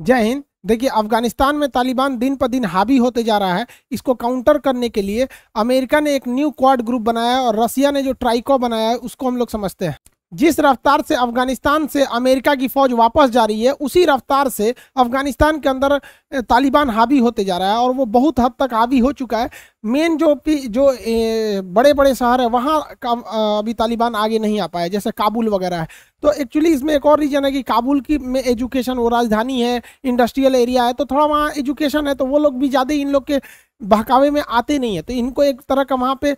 जय हिंद देखिए अफगानिस्तान में तालिबान दिन पर दिन हावी होते जा रहा है इसको काउंटर करने के लिए अमेरिका ने एक न्यू क्वाड ग्रुप बनाया है और रसिया ने जो ट्राइको बनाया है उसको हम लोग समझते हैं जिस रफ्तार से अफगानिस्तान से अमेरिका की फौज वापस जा रही है उसी रफ्तार से अफगानिस्तान के अंदर तालिबान हावी होते जा रहा है और वो बहुत हद तक हावी हो चुका है मेन जो जो ए, बड़े बड़े शहर है वहाँ अभी तालिबान आगे नहीं आ पाया जैसे काबुल वगैरह है तो एक्चुअली इसमें एक और रीज़न है कि काबुल की में एजुकेशन वो राजधानी है इंडस्ट्रियल एरिया है तो थोड़ा वहाँ एजुकेशन है तो वो लोग भी ज़्यादा इन लोग के बहकावे में आते नहीं है तो इनको एक तरह का वहाँ पे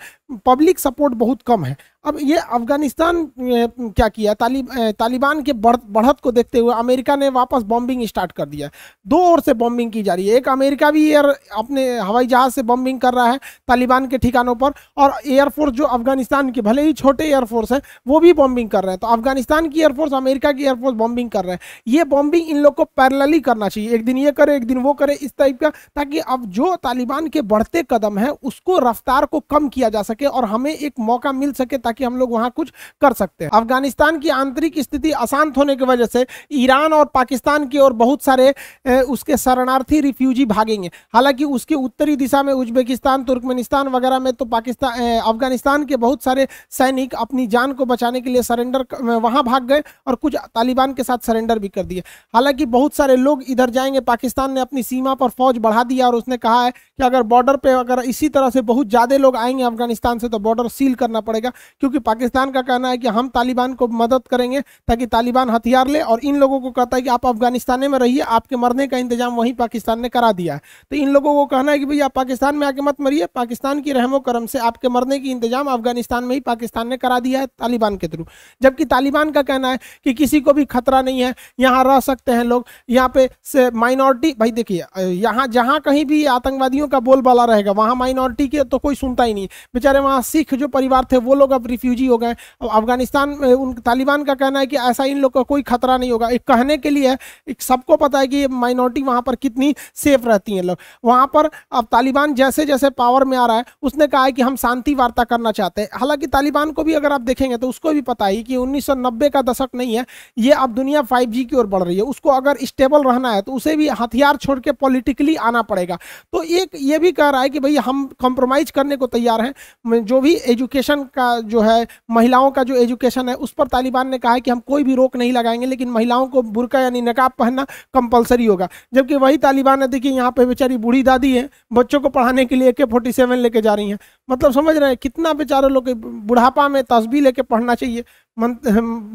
पब्लिक सपोर्ट बहुत कम है अब ये अफगानिस्तान क्या किया तालिब तालिबान के बढ़ बढ़त को देखते हुए अमेरिका ने वापस बॉम्बिंग स्टार्ट कर दिया दो ओर से बॉम्बिंग की जा रही है एक अमेरिका भी एयर अपने हवाई जहाज़ से बॉम्बिंग कर रहा है है तालिबान के ठिकानों पर और एयरफोर्स जो अफगानिस्तान के भले ही छोटे एयरफोर्स हैं वो भी बॉम्बिंग कर रहे हैं तो अफगानिस्तान की एयरफोर्स अमेरिका की एयरफोर्स बॉम्बिंग कर रहे हैं ये बॉम्बिंग इन लोग को पैरलली करना चाहिए एक दिन ये करे एक दिन वो करे इस टाइप का ताकि अब जो तालिबान के बढ़ते कदम है उसको रफ्तार को कम किया जा सके और हमें एक मौका मिल सके ताकि हम लोग वहाँ कुछ कर सकते हैं अफगानिस्तान की आंतरिक स्थिति अशांत होने की वजह से ईरान और पाकिस्तान की ओर बहुत सारे उसके शरणार्थी रिफ्यूजी भागेंगे हालांकि उसके उत्तरी दिशा में उज्बेकिस्तान ईरान तुर्कमेनिस्तान वगैरह में तो पाकिस्तान अफगानिस्तान के बहुत सारे सैनिक अपनी जान को बचाने के लिए सरेंडर वहाँ भाग गए और कुछ तालिबान के साथ सरेंडर भी कर दिए हालांकि बहुत सारे लोग इधर जाएंगे पाकिस्तान ने अपनी सीमा पर फौज बढ़ा दिया और उसने कहा है कि अगर बॉर्डर पर अगर इसी तरह से बहुत ज़्यादा लोग आएंगे अफगानिस्तान से तो बॉर्डर सील करना पड़ेगा क्योंकि पाकिस्तान का कहना है कि हम तालिबान को मदद करेंगे ताकि तालिबान हथियार ले और इन लोगों को कहता है कि आप अफगानिस्तान में रहिए आपके मरने का इंतजाम वहीं पाकिस्तान ने करा दिया है तो इन लोगों को कहना है कि भैया पाकिस्तान में आके मत करिए पाकिस्तान की रहमो करम से आपके मरने की इंतजाम अफगानिस्तान में ही पाकिस्तान ने करा दिया है तालिबान के थ्रू जबकि तालिबान का कहना है कि किसी को भी खतरा नहीं है यहाँ रह सकते हैं लोग यहाँ पे से माइनॉरिटी भाई देखिए यहाँ जहाँ कहीं भी आतंकवादियों का बोलबाला रहेगा वहाँ माइनॉरिटी के तो कोई सुनता ही नहीं बेचारे वहाँ सिख जो परिवार थे वो लोग अब रिफ्यूजी हो गए अफगानिस्तान में उन तालिबान का कहना है कि ऐसा इन लोग का कोई खतरा नहीं होगा एक कहने के लिए एक सबको पता है कि माइनॉरिटी वहाँ पर कितनी सेफ रहती हैं लोग वहाँ पर अब तालिबान जैसे जैसे पावर में आ रहा है उसने कहा है कि हम शांति वार्ता करना चाहते हैं हालांकि तालिबान को भी अगर आप देखेंगे तो उसको भी पता ही कि 1990 का दशक नहीं है ये अब दुनिया 5G की ओर बढ़ रही है उसको अगर स्टेबल रहना है तो उसे भी हथियार छोड़ के पॉलिटिकली आना पड़ेगा तो एक ये भी कह रहा है कि भाई हम कॉम्प्रोमाइज़ करने को तैयार हैं जो भी एजुकेशन का जो है महिलाओं का जो एजुकेशन है उस पर तालिबान ने कहा है कि हम कोई भी रोक नहीं लगाएंगे लेकिन महिलाओं को बुरका यानी नकाब पहनना कंपलसरी होगा जबकि वही तालिबान ने देखिए यहाँ पे बेचारी बूढ़ी दादी है बच्चों को पढ़ाने के लिए के फोर्टी सेवन लेके जा रही हैं मतलब समझ रहे हैं कितना बेचारे लोग बुढ़ापा में तस्बी लेके पढ़ना चाहिए मन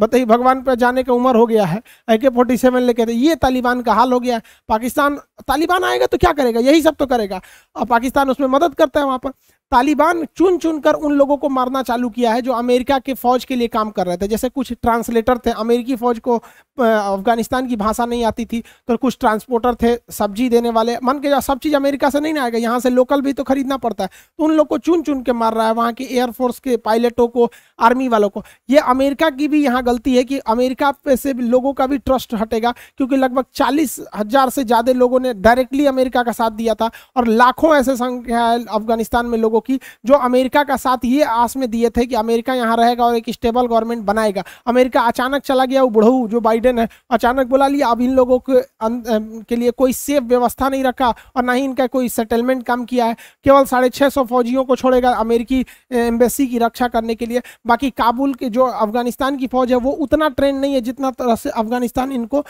बताइए भगवान पर जाने की उम्र हो गया है ए के फोर्टी सेवन लेके ये तालिबान का हाल हो गया है पाकिस्तान तालिबान आएगा तो क्या करेगा यही सब तो करेगा और पाकिस्तान उसमें मदद करता है वहाँ पर तालिबान चुन चुन कर उन लोगों को मारना चालू किया है जो अमेरिका के फौज के लिए काम कर रहे थे जैसे कुछ ट्रांसलेटर थे अमेरिकी फौज को अफगानिस्तान की भाषा नहीं आती थी तो कुछ ट्रांसपोर्टर थे सब्जी देने वाले मन के सब चीज़ अमेरिका से नहीं ना आएगा यहाँ से लोकल भी तो खरीदना पड़ता है तो उन लोग को चुन चुन के मार रहा है वहाँ के एयरफोर्स के पायलटों को आर्मी वालों को ये अमेरिका की भी यहाँ गलती है कि अमेरिका से लोगों का भी ट्रस्ट हटेगा क्योंकि लगभग चालीस हज़ार से ज़्यादा लोगों ने डायरेक्टली अमेरिका का साथ दिया था और लाखों ऐसे संख्या है अफगानिस्तान में लोगों लोगों की जो अमेरिका का साथ ये आस में दिए थे कि अमेरिका यहाँ रहेगा और एक स्टेबल गवर्नमेंट बनाएगा अमेरिका अचानक चला गया वो बुढ़ऊ जो बाइडेन है अचानक बुला लिया अब इन लोगों के अं, अं, के लिए कोई सेफ व्यवस्था नहीं रखा और ना ही इनका कोई सेटलमेंट काम किया है केवल साढ़े छः सौ फौजियों को छोड़ेगा अमेरिकी एम्बेसी की रक्षा करने के लिए बाकी काबुल के जो अफगानिस्तान की फौज है वो उतना ट्रेंड नहीं है जितना तरह से अफगानिस्तान इनको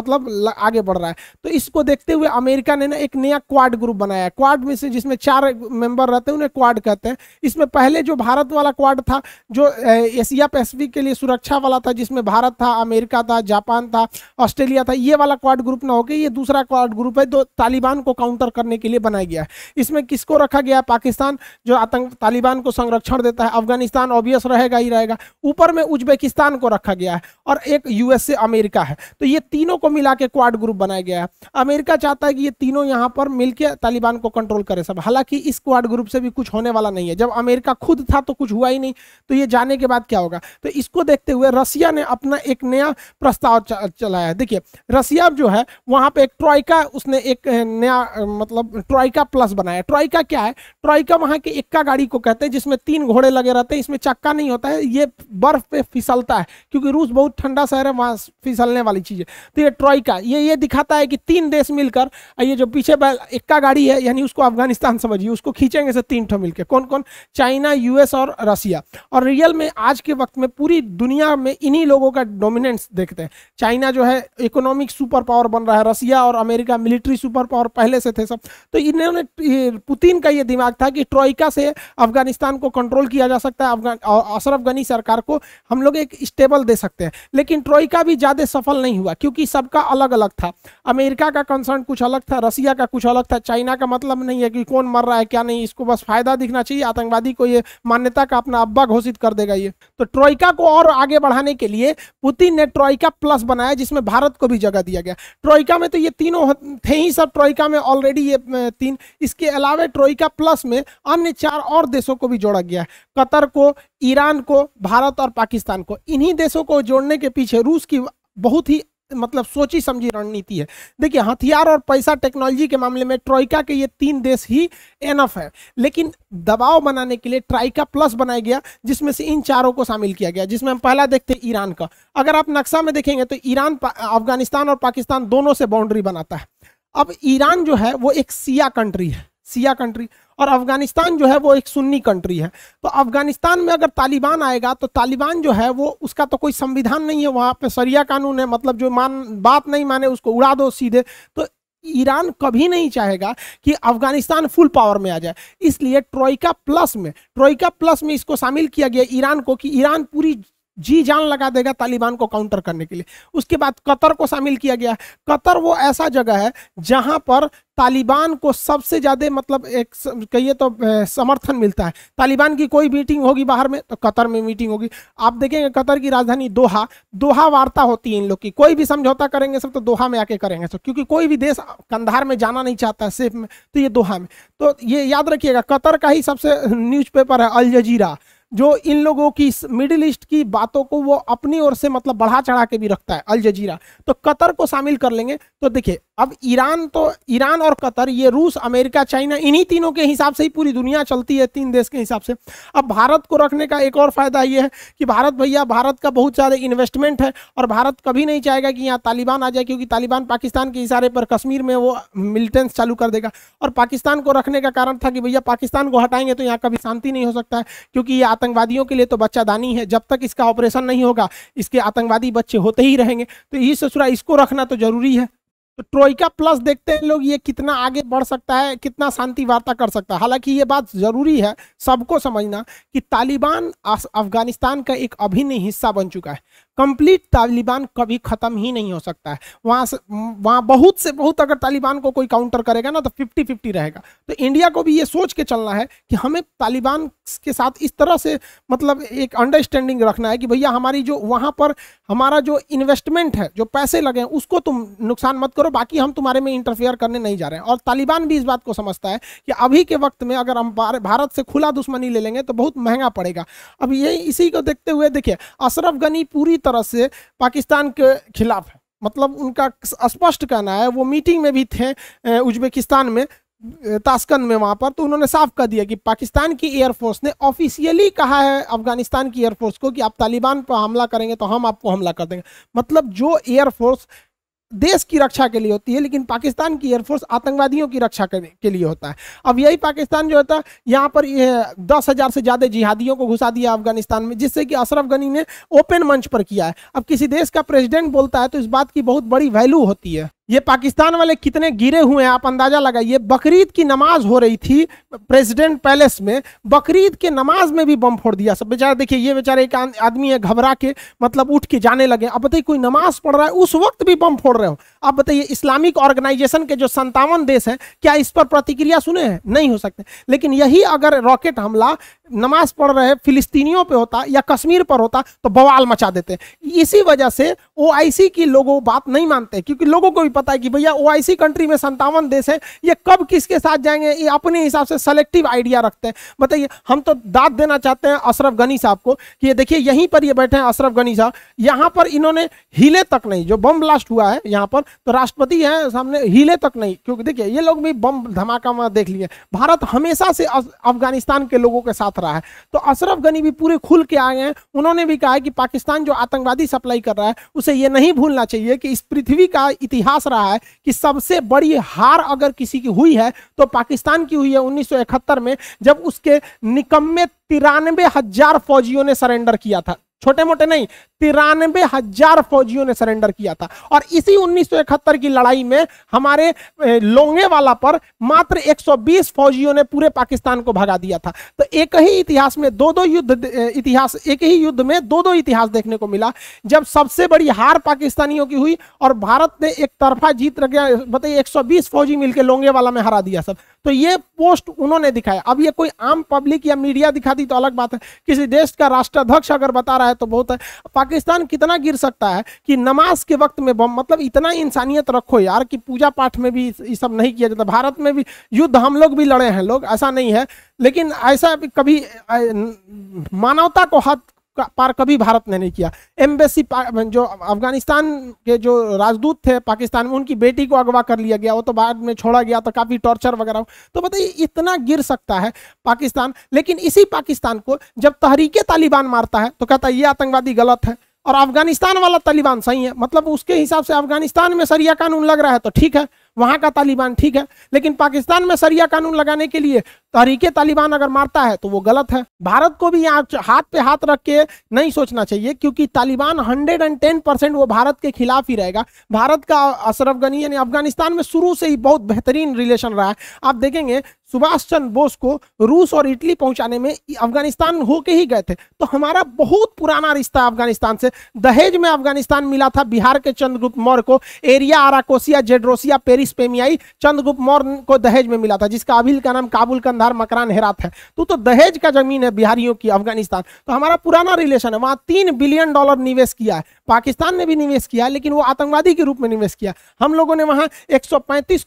मतलब आगे बढ़ रहा है तो इसको देखते हुए अमेरिका ने ना एक नया क्वाड ग्रुप बनाया है क्वाड में से जिसमें चार मेंबर रहते हैं उन्हें क्वाड कहते हैं इसमें पहले जो भारत वाला क्वाड था जो एशिया पैसिफिक के लिए सुरक्षा वाला था जिसमें भारत था अमेरिका था जापान था ऑस्ट्रेलिया था ये वाला क्वाड ग्रुप ना होकर ये दूसरा क्वाड ग्रुप है जो तालिबान को काउंटर करने के लिए बनाया गया है इसमें किसको रखा गया पाकिस्तान जो आतंक तालिबान को संरक्षण देता है अफगानिस्तान ऑब्वियस रहेगा ही रहेगा ऊपर में उज्बेकिस्तान को रखा गया है और एक यूएसए अमेरिका है तो ये तीनों को मिला के क्वाड ग्रुप बनाया गया है अमेरिका चाहता है कि ये तीनों यहाँ पर मिलकर तालिबान को कंट्रोल करे सब हालांकि इस क्वाड ग्रुप से भी अभी कुछ होने वाला नहीं है जब अमेरिका खुद था तो कुछ हुआ ही नहीं तो ये जाने के बाद क्या होगा तो इसको देखते हुए रसिया ने अपना एक नया प्रस्ताव चलाया देखिए रसिया जो है वहाँ पे एक ट्रॉइका उसने एक नया मतलब ट्रॉइका प्लस बनाया ट्रॉइका क्या है ट्रॉइका वहाँ के इक्का गाड़ी को कहते हैं जिसमें तीन घोड़े लगे रहते हैं इसमें चक्का नहीं होता है ये बर्फ पे फिसलता है क्योंकि रूस बहुत ठंडा शहर है वहाँ फिसलने वाली चीज़ है तो ये ट्रॉइका ये ये दिखाता है कि तीन देश मिलकर ये जो पीछे इक्का गाड़ी है यानी उसको अफगानिस्तान समझिए उसको खींचेंगे से तीन तीन ठो मिलके कौन कौन चाइना यूएस और रसिया और रियल में आज के वक्त में पूरी दुनिया में इन्हीं लोगों का डोमिनेंस देखते हैं चाइना जो है इकोनॉमिक सुपर पावर बन रहा है रसिया और अमेरिका मिलिट्री सुपर पावर पहले से थे सब तो इन्होंने पुतिन का ये दिमाग था कि ट्रोइका से अफगानिस्तान को कंट्रोल किया जा सकता है अफगान अशरफ गनी सरकार को हम लोग एक स्टेबल दे सकते हैं लेकिन ट्रोइका भी ज़्यादा सफल नहीं हुआ क्योंकि सबका अलग अलग था अमेरिका का कंसर्न कुछ अलग था रसिया का कुछ अलग था चाइना का मतलब नहीं है कि कौन मर रहा है क्या नहीं इसको बस फायदा दिखना चाहिए आतंकवादी को ये मान्यता का अपना अब्बा घोषित कर देगा ये तो ट्रोइका को और आगे बढ़ाने के लिए पुतिन ने ट्रोइका प्लस बनाया जिसमें भारत को भी जगह दिया गया ट्रोइका में तो ये तीनों थे ही सब ट्रोइका में ऑलरेडी ये तीन इसके अलावा ट्रोइका प्लस में अन्य चार और देशों को भी जोड़ा गया कतर को ईरान को भारत और पाकिस्तान को इन्हीं देशों को जोड़ने के पीछे रूस की बहुत ही मतलब सोची समझी रणनीति है देखिए हथियार और पैसा टेक्नोलॉजी के मामले में ट्रॉइका के ये तीन देश ही एनफ है लेकिन दबाव बनाने के लिए ट्राइका प्लस बनाया गया जिसमें से इन चारों को शामिल किया गया जिसमें हम पहला देखते हैं ईरान का अगर आप नक्शा में देखेंगे तो ईरान अफगानिस्तान और पाकिस्तान दोनों से बाउंड्री बनाता है अब ईरान जो है वो एक सिया कंट्री है सिया कंट्री और अफगानिस्तान जो है वो एक सुन्नी कंट्री है तो अफगानिस्तान में अगर तालिबान आएगा तो तालिबान जो है वो उसका तो कोई संविधान नहीं है वहाँ पे सरिया कानून है मतलब जो मान बात नहीं माने उसको उड़ा दो सीधे तो ईरान कभी नहीं चाहेगा कि अफगानिस्तान फुल पावर में आ जाए इसलिए ट्रोइका प्लस में ट्रोइका प्लस में इसको शामिल किया गया ईरान को कि ईरान पूरी जी जान लगा देगा तालिबान को काउंटर करने के लिए उसके बाद कतर को शामिल किया गया कतर वो ऐसा जगह है जहां पर तालिबान को सबसे ज़्यादा मतलब एक कहिए तो समर्थन मिलता है तालिबान की कोई मीटिंग होगी बाहर में तो कतर में मीटिंग होगी आप देखेंगे कतर की राजधानी दोहा दोहा वार्ता होती है इन लोग की कोई भी समझौता करेंगे सब तो दोहा में आके करेंगे सब क्योंकि कोई भी देश कंधार में जाना नहीं चाहता सिर्फ में तो ये दोहा में तो ये याद रखिएगा कतर का ही सबसे न्यूज है अल जजीरा जो इन लोगों की मिडिल ईस्ट की बातों को वो अपनी ओर से मतलब बढ़ा चढ़ा के भी रखता है अल जजीरा तो कतर को शामिल कर लेंगे तो देखिए अब ईरान तो ईरान और कतर ये रूस अमेरिका चाइना इन्हीं तीनों के हिसाब से ही पूरी दुनिया चलती है तीन देश के हिसाब से अब भारत को रखने का एक और फ़ायदा ये है कि भारत भैया भारत का बहुत ज़्यादा इन्वेस्टमेंट है और भारत कभी नहीं चाहेगा कि यहाँ तालिबान आ जाए क्योंकि तालिबान पाकिस्तान के इशारे पर कश्मीर में वो मिलिटेंस चालू कर देगा और पाकिस्तान को रखने का कारण था कि भैया पाकिस्तान को हटाएंगे तो यहाँ कभी शांति नहीं हो सकता है क्योंकि ये आतंकवादियों के लिए तो बच्चादानी है जब तक इसका ऑपरेशन नहीं होगा इसके आतंकवादी बच्चे होते ही रहेंगे तो यही ससुरा इसको रखना तो ज़रूरी है तो ट्रोइका प्लस देखते हैं लोग ये कितना आगे बढ़ सकता है कितना शांति वार्ता कर सकता है हालांकि ये बात ज़रूरी है सबको समझना कि तालिबान अफगानिस्तान का एक अभिन्न हिस्सा बन चुका है कंप्लीट तालिबान कभी ख़त्म ही नहीं हो सकता है वहाँ से वहाँ बहुत से बहुत अगर तालिबान को कोई काउंटर करेगा ना तो फिफ्टी फिफ्टी रहेगा तो इंडिया को भी ये सोच के चलना है कि हमें तालिबान के साथ इस तरह से मतलब एक अंडरस्टैंडिंग रखना है कि भैया हमारी जो वहाँ पर हमारा जो इन्वेस्टमेंट है जो पैसे लगे हैं उसको तुम नुकसान मत करो बाकी हम तुम्हारे में इंटरफेयर करने नहीं जा रहे हैं और तालिबान भी इस बात को समझता है कि अभी के वक्त में अगर हम भारत से खुला दुश्मनी ले लेंगे तो बहुत महंगा पड़ेगा अब ये इसी को देखते हुए देखिए अशरफ गनी पूरी तरह से पाकिस्तान के खिलाफ है मतलब उनका स्पष्ट कहना है वो मीटिंग में भी थे उज्बेकिस्तान में ताशकंद में वहाँ पर तो उन्होंने साफ कर दिया कि पाकिस्तान की एयरफोर्स ने ऑफिशियली कहा है अफगानिस्तान की एयरफोर्स को कि आप तालिबान पर हमला करेंगे तो हम आपको हमला कर देंगे मतलब जो एयरफोर्स देश की रक्षा के लिए होती है लेकिन पाकिस्तान की एयरफोर्स आतंकवादियों की रक्षा के लिए होता है अब यही पाकिस्तान जो होता है यहाँ पर दस हज़ार से ज़्यादा जिहादियों को घुसा दिया अफगानिस्तान में जिससे कि अशरफ गनी ने ओपन मंच पर किया है अब किसी देश का प्रेसिडेंट बोलता है तो इस बात की बहुत बड़ी वैल्यू होती है ये पाकिस्तान वाले कितने गिरे हुए हैं आप अंदाजा लगाइए बकरीद की नमाज हो रही थी प्रेसिडेंट पैलेस में बकरीद के नमाज में भी बम फोड़ दिया सब बेचारे देखिए ये बेचारे एक आदमी है घबरा के मतलब उठ के जाने लगे अब बताइए कोई नमाज पढ़ रहा है उस वक्त भी बम फोड़ रहे हो आप बताइए इस्लामिक ऑर्गेनाइजेशन के जो संतावन देश हैं क्या इस पर प्रतिक्रिया सुने हैं नहीं हो सकते लेकिन यही अगर रॉकेट हमला नमाज पढ़ रहे फिलिस्तीनियों पे होता या कश्मीर पर होता तो बवाल मचा देते इसी वजह से ओ की लोगों बात नहीं मानते क्योंकि लोगों को भी पता है कि भैया ओ कंट्री में संतावन देश है ये कब किसके साथ जाएंगे ये अपने हिसाब से सेलेक्टिव आइडिया रखते हैं बताइए हम तो दाद देना चाहते हैं अशरफ गनी साहब को कि ये देखिए यहीं पर ये बैठे हैं अशरफ गनी साहब यहाँ पर इन्होंने हिले तक नहीं जो बम ब्लास्ट हुआ है यहाँ पर तो राष्ट्रपति हैं सामने हिले तक नहीं क्योंकि देखिए ये लोग भी बम धमाका देख लिए भारत हमेशा से अफगानिस्तान के लोगों के साथ रहा है तो अशरफ गनी भी पूरे खुल के आए हैं उन्होंने भी कहा है कि पाकिस्तान जो आतंकवादी सप्लाई कर रहा है उसे ये नहीं भूलना चाहिए कि इस पृथ्वी का इतिहास रहा है कि सबसे बड़ी हार अगर किसी की हुई है तो पाकिस्तान की हुई है उन्नीस में जब उसके निकम्मे तिरानवे फौजियों ने सरेंडर किया था छोटे मोटे नहीं तिरानवे हजार फौजियों ने सरेंडर किया था और इसी 1971 की लड़ाई में हमारे लोंगे वाला पर मात्र 120 फौजियों ने पूरे पाकिस्तान को भगा दिया था तो एक ही इतिहास में दो दो युद्ध इतिहास एक ही युद्ध में दो दो इतिहास देखने को मिला जब सबसे बड़ी हार पाकिस्तानियों की हुई और भारत ने एक तरफा जीत रख बताइए मतलब एक फौजी मिलकर लोंगे वाला में हरा दिया सब तो ये पोस्ट उन्होंने दिखाया अब ये कोई आम पब्लिक या मीडिया दिखा दी तो अलग बात है किसी देश का राष्ट्राध्यक्ष अगर बता रहा है तो बहुत है पाकिस्तान कितना गिर सकता है कि नमाज के वक्त में बम मतलब इतना इंसानियत रखो यार कि पूजा पाठ में भी ये सब नहीं किया जाता भारत में भी युद्ध हम लोग भी लड़े हैं लोग ऐसा नहीं है लेकिन ऐसा कभी मानवता को हाथ पार कभी भारत ने नहीं किया एम्बेसी जो अफगानिस्तान के जो राजदूत थे पाकिस्तान में उनकी बेटी को अगवा कर लिया गया वो तो बाद में छोड़ा गया तो काफ़ी टॉर्चर वगैरह तो बताइए इतना गिर सकता है पाकिस्तान लेकिन इसी पाकिस्तान को जब तहरीक तालिबान मारता है तो कहता है ये आतंकवादी गलत है और अफगानिस्तान वाला तालिबान सही है मतलब उसके हिसाब से अफगानिस्तान में सरिया कानून लग रहा है तो ठीक है वहाँ का तालिबान ठीक है लेकिन पाकिस्तान में सरिया कानून लगाने के लिए तहरीके तालिबान अगर मारता है तो वो गलत है भारत को भी यहाँ हाथ पे हाथ रख के नहीं सोचना चाहिए क्योंकि Taliban hundred and ten percent वो भारत के खिलाफ ही रहेगा भारत का अशरफ गनी यानी अफगानिस्तान में शुरू से ही बहुत बेहतरीन रिलेशन रहा है आप देखेंगे सुभाष चंद्र बोस को रूस और इटली पहुंचाने में अफगानिस्तान होके ही गए थे तो हमारा बहुत पुराना रिश्ता अफगानिस्तान से दहेज में अफगानिस्तान मिला था बिहार के चंद्रगुप्त मौर्य को एरिया आराकोसिया जेड्रोसिया पेरिस पेमियाई चंद्रगुप्त मौर्य को दहेज में मिला था जिसका अभिल का नाम काबुल कंधार मकरान हेरात है तो तो दहेज का जमीन है बिहारियों की अफगानिस्तान तो हमारा पुराना रिलेशन है वहां तीन बिलियन डॉलर निवेश किया है पाकिस्तान ने भी निवेश किया लेकिन वो आतंकवादी के रूप में निवेश किया हम लोगों ने वहां एक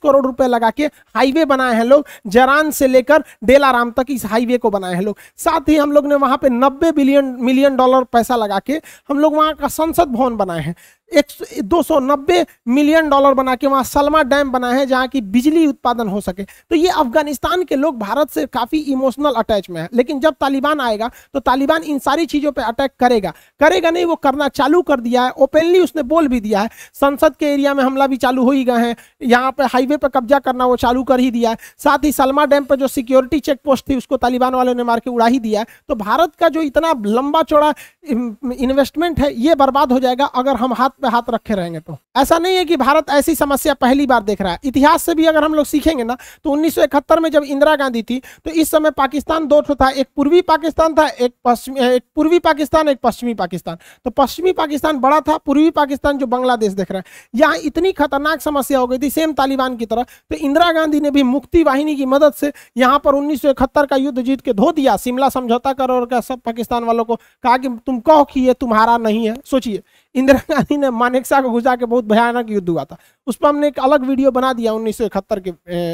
करोड़ रुपए लगा के हाईवे बनाए हैं लोग जरा मान से लेकर डेलाराम तक इस हाईवे को बनाए हैं लोग साथ ही हम लोग ने वहाँ पे नब्बे बिलियन मिलियन डॉलर पैसा लगा के हम लोग वहाँ का संसद भवन बनाए हैं एक दो सौ नब्बे मिलियन डॉलर बना के वहाँ सलमा डैम बनाए हैं जहाँ की बिजली उत्पादन हो सके तो ये अफगानिस्तान के लोग भारत से काफ़ी इमोशनल अटैच में है लेकिन जब तालिबान आएगा तो तालिबान इन सारी चीज़ों पर अटैक करेगा करेगा नहीं वो करना चालू कर दिया है ओपनली उसने बोल भी दिया है संसद के एरिया में हमला भी चालू हो ही गए हैं यहाँ पर हाईवे पर कब्जा करना वो चालू कर ही दिया है साथ ही सलमा डैम पर जो सिक्योरिटी चेक पोस्ट थी उसको तालिबान वालों ने मार के उड़ा ही दिया है तो भारत का जो इतना लंबा चौड़ा इन्वेस्टमेंट है ये बर्बाद हो जाएगा अगर हम हाथ पे हाथ रखे रहेंगे तो ऐसा नहीं है कि भारत ऐसी समस्या पहली बार देख रहा है इतिहास से भी अगर हम लोग सीखेंगे ना तो उन्नीस में जब इंदिरा गांधी थी तो इस समय पाकिस्तान दो था एक पूर्वी पाकिस्तान था एक पश्चिमी एक पूर्वी पाकिस्तान एक पश्चिमी पाकिस्तान तो पश्चिमी पाकिस्तान बड़ा था पूर्वी पाकिस्तान जो बांग्लादेश देख रहा है यहाँ इतनी खतरनाक समस्या हो गई थी सेम तालिबान की तरह तो इंदिरा गांधी ने भी मुक्ति वाहिनी की मदद से यहाँ पर उन्नीस का युद्ध जीत के धो दिया शिमला समझौता करो और सब पाकिस्तान वालों को कहा कि तुम कहो कि ये तुम्हारा नहीं है सोचिए इंदिरा गांधी ने मानेकशा को घुसा के बहुत भयानक युद्ध हुआ था उस पर हमने एक अलग वीडियो बना दिया उन्नीस के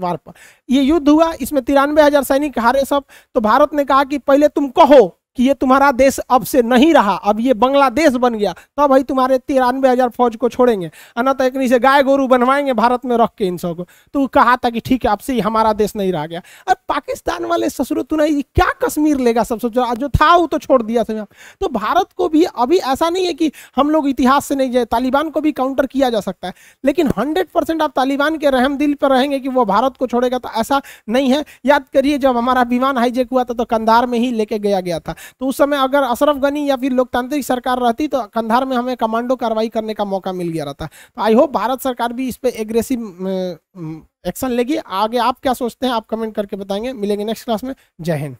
वार पर यह युद्ध हुआ इसमें तिरानवे हजार सैनिक हारे सब तो भारत ने कहा कि पहले तुम कहो कि ये तुम्हारा देश अब से नहीं रहा अब ये बांग्लादेश बन गया तब तो भाई तुम्हारे तिरानवे हज़ार फौज को छोड़ेंगे अनंत एक नीचे गाय गोरू बनवाएंगे भारत में रख के इन सबको तो कहा था कि ठीक है अब से हमारा देश नहीं रह गया अब पाकिस्तान वाले ससुर तो नहीं क्या कश्मीर लेगा सब सबसे जो था वो तो छोड़ दिया था तो भारत को भी अभी ऐसा नहीं है कि हम लोग इतिहास से नहीं जाए तालिबान को भी काउंटर किया जा सकता है लेकिन हंड्रेड परसेंट आप तालिबान के रहम दिल पर रहेंगे कि वो भारत को छोड़ेगा तो ऐसा नहीं है याद करिए जब हमारा विमान हाईजेक हुआ था तो कंधार में ही लेके गया गया था तो उस समय अगर अशरफ गनी या फिर लोकतांत्रिक सरकार रहती तो कंधार में हमें कमांडो कार्रवाई करने का मौका मिल गया रहता तो आई होप भारत सरकार भी इस पर एग्रेसिव एक्शन लेगी आगे आप क्या सोचते हैं आप कमेंट करके बताएंगे मिलेंगे नेक्स्ट क्लास में जय हिंद